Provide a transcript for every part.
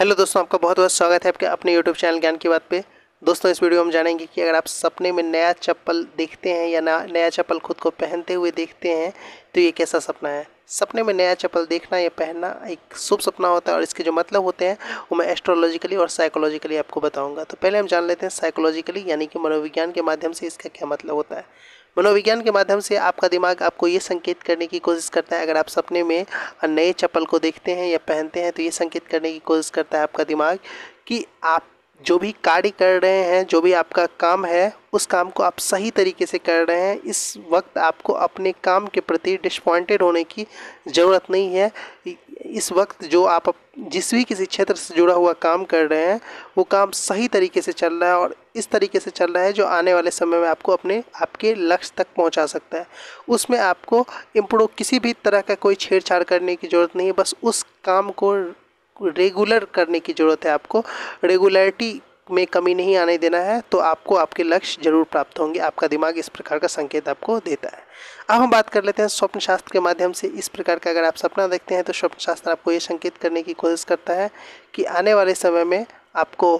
hello दोस्तों आपका बहुत बहुत स्वागत है आपके अपने यूट्यूब चैनल ज्ञान की बात पे दोस्तों इस वीडियो में हम जानेंगे कि अगर आप सपने में नया चप्पल देखते हैं या नया चप्पल खुद को पहनते हुए देखते हैं तो ये कैसा सपना है सपने में नया चप्पल देखना या पहनना एक शुभ सपना होता है और इसके जो मतलब होते हैं वो मैं एस्ट्रोलॉजिकली और साइकोलॉजिकली आपको बताऊंगा तो पहले हम जान लेते हैं साइकोलॉजिकली यानी कि मनोविज्ञान के माध्यम से इसका क्या मतलब होता है मनोविज्ञान के माध्यम से आपका दिमाग आपको ये संकेत करने की कोशिश करता है अगर आप सपने में नए चप्पल को देखते हैं या पहनते हैं तो ये संकेत करने की कोशिश करता है आपका दिमाग कि आप जो भी कार्य कर रहे हैं जो भी आपका काम है उस काम को आप सही तरीके से कर रहे हैं इस वक्त आपको अपने काम के प्रति डिसपॉइंटेड होने की ज़रूरत नहीं है इस वक्त जो आप जिस भी किसी क्षेत्र से जुड़ा हुआ काम कर रहे हैं वो काम सही तरीके से चल रहा है और इस तरीके से चल रहा है जो आने वाले समय में आपको अपने आपके लक्ष्य तक पहुंचा सकता है उसमें आपको इम्प्रूव किसी भी तरह का कोई छेड़छाड़ करने की ज़रूरत नहीं है बस उस काम को रेगुलर करने की ज़रूरत है आपको रेगुलरिटी में कमी नहीं आने देना है तो आपको आपके लक्ष्य जरूर प्राप्त होंगे आपका दिमाग इस प्रकार का संकेत आपको देता है अब हम बात कर लेते हैं स्वप्न शास्त्र के माध्यम से इस प्रकार का अगर आप सपना देखते हैं तो स्वप्न शास्त्र आपको ये संकेत करने की कोशिश करता है कि आने वाले समय में आपको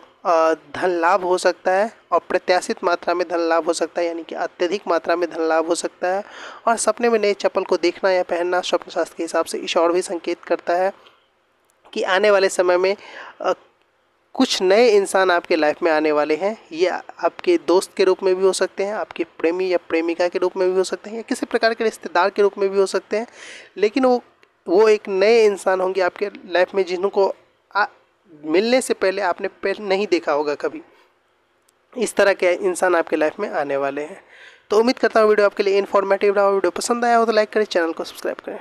धन लाभ हो सकता है और प्रत्याशित मात्रा में धन लाभ हो सकता है यानी कि अत्यधिक मात्रा में धन लाभ हो सकता है और सपने में नए चप्पल को देखना या पहनना स्वप्न शास्त्र के हिसाब से इस और भी संकेत करता है कि आने वाले समय में कुछ नए इंसान आपके लाइफ में आने वाले हैं ये आपके दोस्त के रूप में भी हो सकते हैं आपके प्रेमी या प्रेमिका के रूप में भी हो सकते हैं या किसी प्रकार के रिश्तेदार के रूप में भी हो सकते हैं लेकिन वो वो एक नए इंसान होंगे आपके लाइफ में जिनको मिलने से पहले आपने पहले नहीं देखा होगा कभी इस तरह के इंसान आपके लाइफ में आने वाले हैं तो उम्मीद करता हूँ वीडियो आपके लिए इन्फॉर्मेटिव रहा वीडियो पसंद आया हो तो लाइक करें चैनल को सब्सक्राइब करें